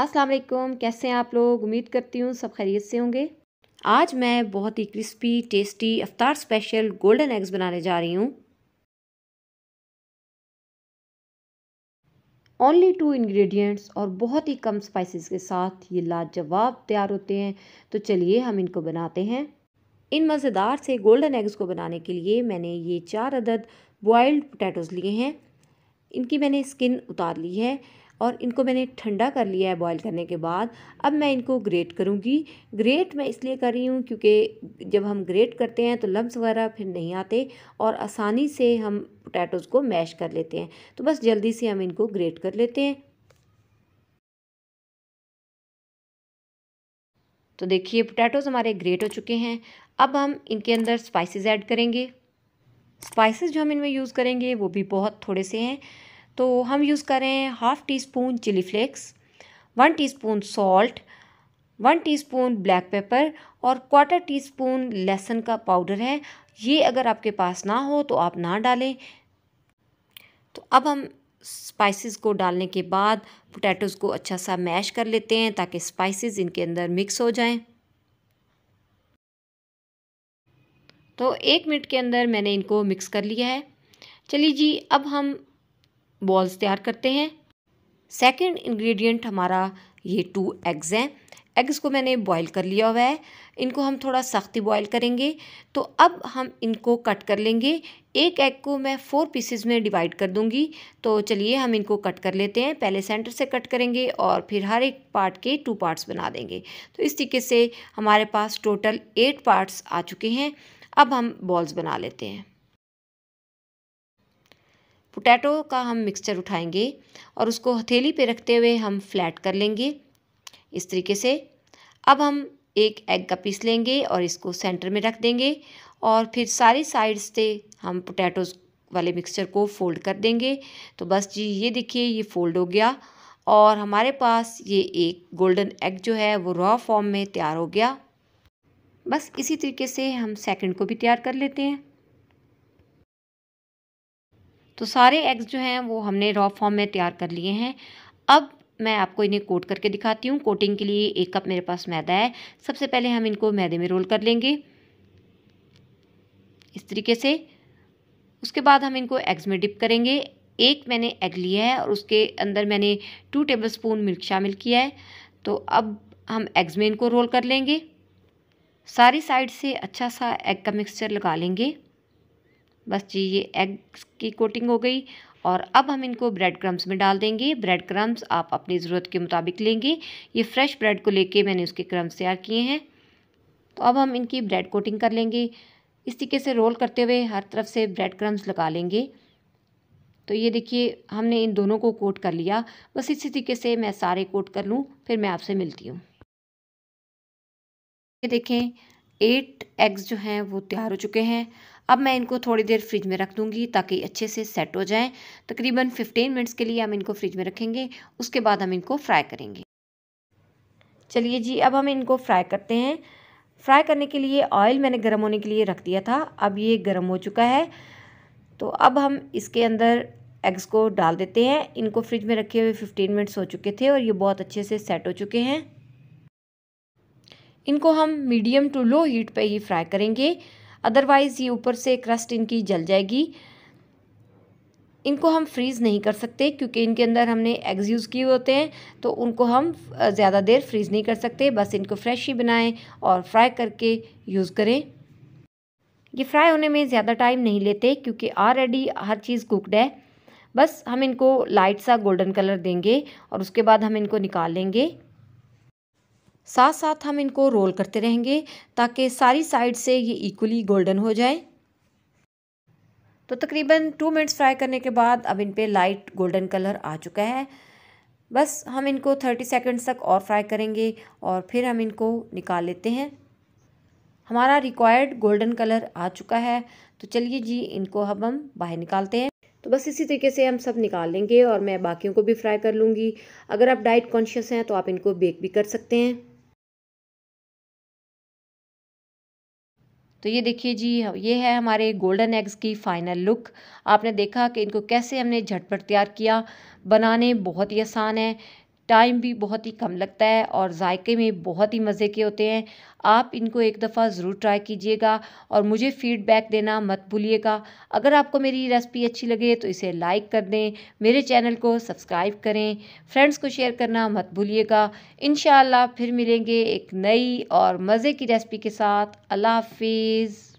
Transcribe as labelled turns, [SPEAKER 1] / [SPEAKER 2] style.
[SPEAKER 1] अस्सलाम वालेकुम कैसे हैं आप लोग उम्मीद करती हूँ सब खैरियत से होंगे आज मैं बहुत ही क्रिस्पी टेस्टी अफ्तार स्पेशल गोल्डन एग्स बनाने जा रही हूँ ओनली टू इंग्रेडिएंट्स और बहुत ही कम स्पाइसेस के साथ ये लाजवाब तैयार होते हैं तो चलिए हम इनको बनाते हैं इन मज़ेदार से गोल्डन एग्स को बनाने के लिए मैंने ये चार अदद बॉयल्ड पोटैटोज़ लिए हैं इनकी मैंने स्किन उतार ली है और इनको मैंने ठंडा कर लिया है बॉईल करने के बाद अब मैं इनको ग्रेट करूँगी ग्रेट मैं इसलिए कर रही हूँ क्योंकि जब हम ग्रेट करते हैं तो लम्ब वगैरह फिर नहीं आते और आसानी से हम पोटैटोज़ को मैश कर लेते हैं तो बस जल्दी से हम इनको ग्रेट कर लेते हैं तो देखिए पोटैटोज़ हमारे ग्रेट हो चुके हैं अब हम इनके अंदर स्पाइसेस ऐड करेंगे स्पाइसेस जो हम इनमें यूज़ करेंगे वो भी बहुत थोड़े से हैं तो हम यूज़ करें half teaspoon chilli flakes one teaspoon salt one teaspoon black pepper और क्वार्टर टी स्पून लहसुन का पाउडर है ये अगर आपके पास ना हो तो आप ना डालें तो अब हम स्पाइसेस को डालने के बाद पोटैटोज़ को अच्छा सा मैश कर लेते हैं ताकि स्पाइसेस इनके अंदर मिक्स हो जाएं तो एक मिनट के अंदर मैंने इनको मिक्स कर लिया है चलिए जी अब हम बॉल्स तैयार करते हैं सेकंड इंग्रेडिएंट हमारा ये टू एग्ज़ हैं एग्स को मैंने बॉईल कर लिया हुआ है इनको हम थोड़ा सख्ती बॉईल करेंगे तो अब हम इनको कट कर लेंगे एक एग को मैं फोर पीसेस में डिवाइड कर दूंगी तो चलिए हम इनको कट कर लेते हैं पहले सेंटर से कट करेंगे और फिर हर एक पार्ट के टू पार्ट्स बना देंगे तो इस तरीके से हमारे पास टोटल एट पार्ट्स आ चुके हैं अब हम बॉल्स बना लेते हैं पोटैटो का हम मिक्सचर उठाएंगे और उसको हथेली पे रखते हुए हम फ्लैट कर लेंगे इस तरीके से अब हम एक एग का पीस लेंगे और इसको सेंटर में रख देंगे और फिर सारी साइड्स से हम पोटैटोज़ वाले मिक्सचर को फोल्ड कर देंगे तो बस जी ये देखिए ये फोल्ड हो गया और हमारे पास ये एक गोल्डन एग जो है वो रॉ फॉर्म में तैयार हो गया बस इसी तरीके से हम सेकंड को भी तैयार कर लेते हैं तो सारे एग्स जो हैं वो हमने रॉ फॉर्म में तैयार कर लिए हैं अब मैं आपको इन्हें कोट करके दिखाती हूँ कोटिंग के लिए एक कप मेरे पास मैदा है सबसे पहले हम इनको मैदे में रोल कर लेंगे इस तरीके से उसके बाद हम इनको एग्स में डिप करेंगे एक मैंने एग लिया है और उसके अंदर मैंने टू टेबल स्पून मिल्क शामिल किया है तो अब हम एग्स में इनको रोल कर लेंगे सारी साइड से अच्छा सा एग का मिक्सचर लगा लेंगे बस जी ये एग्स की कोटिंग हो गई और अब हम इनको ब्रेड क्रम्स में डाल देंगे ब्रेड क्रम्स आप अपनी ज़रूरत के मुताबिक लेंगे ये फ्रेश ब्रेड को लेके मैंने उसके क्रम्स तैयार किए हैं तो अब हम इनकी ब्रेड कोटिंग कर लेंगे इस तरीके से रोल करते हुए हर तरफ से ब्रेड क्रम्स लगा लेंगे तो ये देखिए हमने इन दोनों को कोट कर लिया बस इसी तरीके से मैं सारे कोट कर लूँ फिर मैं आपसे मिलती हूँ ये देखें एट एग्स जो हैं वो तैयार हो चुके हैं अब मैं इनको थोड़ी देर फ्रिज में रख दूँगी ताकि अच्छे से सेट हो जाएं तकरीबन फिफ्टीन मिनट्स के लिए हम इनको फ्रिज में रखेंगे उसके बाद हम इनको फ्राई करेंगे चलिए जी अब हम इनको फ्राई करते हैं फ्राई करने के लिए ऑयल मैंने गर्म होने के लिए रख दिया था अब ये गर्म हो चुका है तो अब हम इसके अंदर एग्स को डाल देते हैं इनको फ्रिज में रखे हुए 15 मिनट्स हो चुके थे और ये बहुत अच्छे से सेट हो चुके हैं इनको हम मीडियम टू लो हीट पे ही फ्राई करेंगे अदरवाइज़ ये ऊपर से क्रस्ट इनकी जल जाएगी इनको हम फ्रीज़ नहीं कर सकते क्योंकि इनके अंदर हमने एग्ज़ यूज़ किए होते हैं तो उनको हम ज़्यादा देर फ्रीज़ नहीं कर सकते बस इनको फ्रेश ही बनाएं और फ्राई करके यूज़ करें ये फ्राई होने में ज़्यादा टाइम नहीं लेते क्योंकि ऑलरेडी हर चीज़ कुकड है बस हम इनको लाइट सा गोल्डन कलर देंगे और उसके बाद हम इनको निकाल लेंगे साथ साथ हम इनको रोल करते रहेंगे ताकि सारी साइड से ये इक्वली गोल्डन हो जाए तो तकरीबन टू मिनट्स फ्राई करने के बाद अब इन पर लाइट गोल्डन कलर आ चुका है बस हम इनको थर्टी सेकेंड्स तक और फ्राई करेंगे और फिर हम इनको निकाल लेते हैं हमारा रिक्वायर्ड गोल्डन कलर आ चुका है तो चलिए जी इनको अब हम बाहर निकालते हैं तो बस इसी तरीके से हम सब निकाल लेंगे और मैं बाकियों को भी फ्राई कर लूँगी अगर आप डाइट कॉन्शियस हैं तो आप इनको बेक भी कर सकते हैं तो ये देखिए जी ये है हमारे गोल्डन एग्स की फ़ाइनल लुक आपने देखा कि इनको कैसे हमने झटपट तैयार किया बनाने बहुत ही आसान है टाइम भी बहुत ही कम लगता है और जायके में बहुत ही मज़े के होते हैं आप इनको एक दफ़ा ज़रूर ट्राई कीजिएगा और मुझे फ़ीडबैक देना मत भूलिएगा अगर आपको मेरी रेसिपी अच्छी लगे तो इसे लाइक कर दें मेरे चैनल को सब्सक्राइब करें फ्रेंड्स को शेयर करना मत भूलिएगा इन फिर मिलेंगे एक नई और मज़े की रेसिपी के साथ अल्लाह हाफिज़